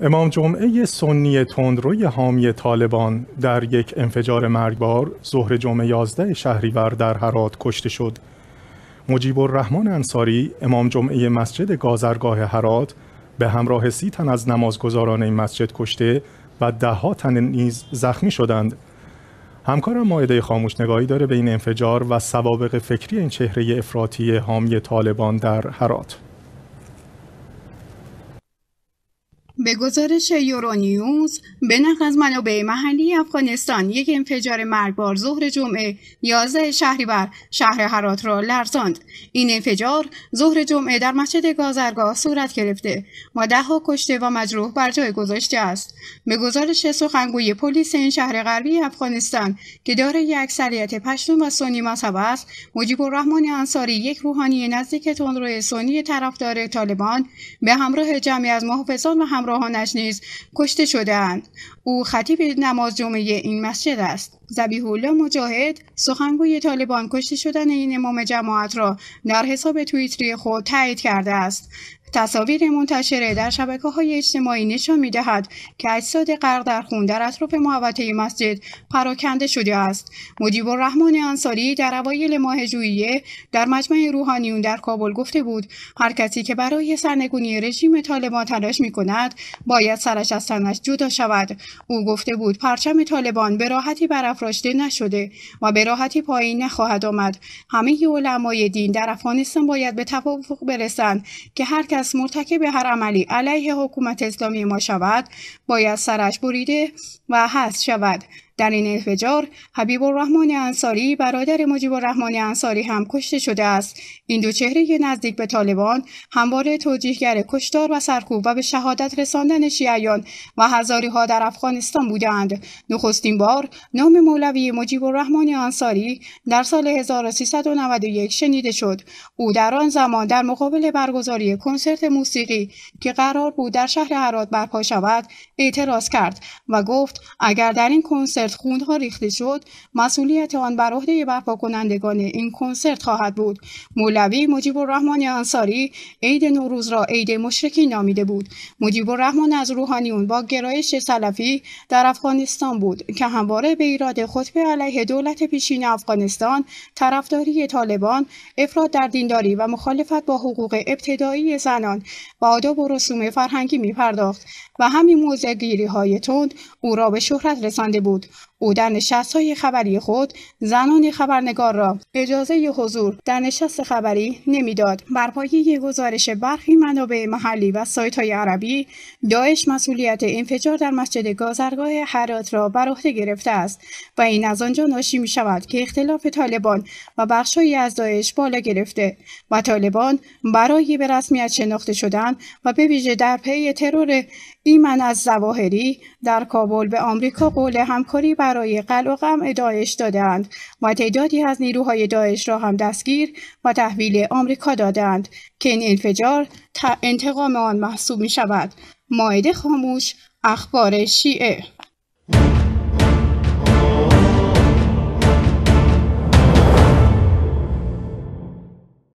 امام جمعه سنی تندروی حامی طالبان در یک انفجار مرگبار ظهر جمعه 11 شهریور در هرات کشته شد. مجیب الرحمن انصاری امام جمعه مسجد گازرگاه هرات به همراه سی تن از نمازگزاران این مسجد کشته و دهها تن نیز زخمی شدند. همکارم ماهده خاموش نگاهی داره به این انفجار و سوابق فکری این چهره افراطی حامی طالبان در هرات. به گزارش یورونیوز به نقل از منابع محلی افغانستان یک انفجار مرگبار ظهر جمعه 11 شهریور شهر هرات را لرزاند این انفجار ظهر جمعه در مسجد گازرگاه صورت گرفته و دهها کشته و مجروح بر جای گذاشته است به گزارش سخنگوی پلیس این شهر غربی افغانستان که دارای اکثریت پشتون و سنی مذهب است مجیب الرحمن انصاری یک روحانی نزدیک تندروی سنی طرفدار طالبان به همراه جمعی از محافظان و همراه همراهانش نیز کشته شدهاند او خطیب نماز جمعه این مسجد است زبیح الله مجاهد سخنگوی طالبان کشته شدن این امام جماعت را در حساب توییتری خود تایید کرده است تصاویر منتشره در شبکه های اجتماعی نشان می دهد که اجساد غرق در خون در اطراف محوطه مسجد پراکنده شده است. مجیب الرحمن انصاری در اوایل ماه ژوئیه در مجمع روحانیون در کابل گفته بود هر کسی که برای سرنگونی رژیم طالبان تلاش می کند باید سرش از تنش جدا شود. او گفته بود پرچم طالبان به راحتی برافراشته نشده و به راحتی پایین نخواهد آمد همه علمای دین در افغانستان باید به توافق برسند که هر کس مرتکب هر عملی علیه حکومت اسلامی ما شود باید سرش بریده و حذف شود در این انفجار حبیب الرحمن انصاری برادر مجیب الرحمن انصاری هم کشته شده است این دو چهره نزدیک به طالبان همواره توجیهگر کشتار و سرکوب و به شهادت رساندن شیعیان و هزاری ها در افغانستان بودند نخستین بار نام مولوی مجیب الرحمن انصاری در سال 1391 شنیده شد او در آن زمان در مقابل برگزاری کنسرت موسیقی که قرار بود در شهر هرات برپا شود اعتراض کرد و گفت اگر در این کنسرت کنسرت خونها ریخته شد مسئولیت آن بر عهده برپا کنندگان این کنسرت خواهد بود مولوی مجیب الرحمن انصاری عید نوروز را عید مشرکی نامیده بود مجیب الرحمن از روحانیون با گرایش سلفی در افغانستان بود که همواره به ایراد خطبه علیه دولت پیشین افغانستان طرفداری طالبان افراد در دینداری و مخالفت با حقوق ابتدایی زنان و آداب و رسوم فرهنگی می پرداخت و همین موزگیری های تند او را به شهرت رسانده بود او در نشست های خبری خود زنان خبرنگار را اجازه حضور در نشست خبری نمیداد بر پایه گزارش برخی منابع محلی و سایت های عربی داعش مسئولیت انفجار در مسجد گازرگاه حرات را بر عهده گرفته است و این از آنجا ناشی می شود که اختلاف طالبان و بخشهایی از داعش بالا گرفته و طالبان برای به رسمیت شناخته شدن و به ویژه در پی ترور ایمن از زواهری در کابل به آمریکا قول همکاری برای قلع و غم داعش دادند و تعدادی از نیروهای داعش را هم دستگیر و تحویل آمریکا دادند که این انفجار انتقام آن محسوب می شود مایده خاموش اخبار شیعه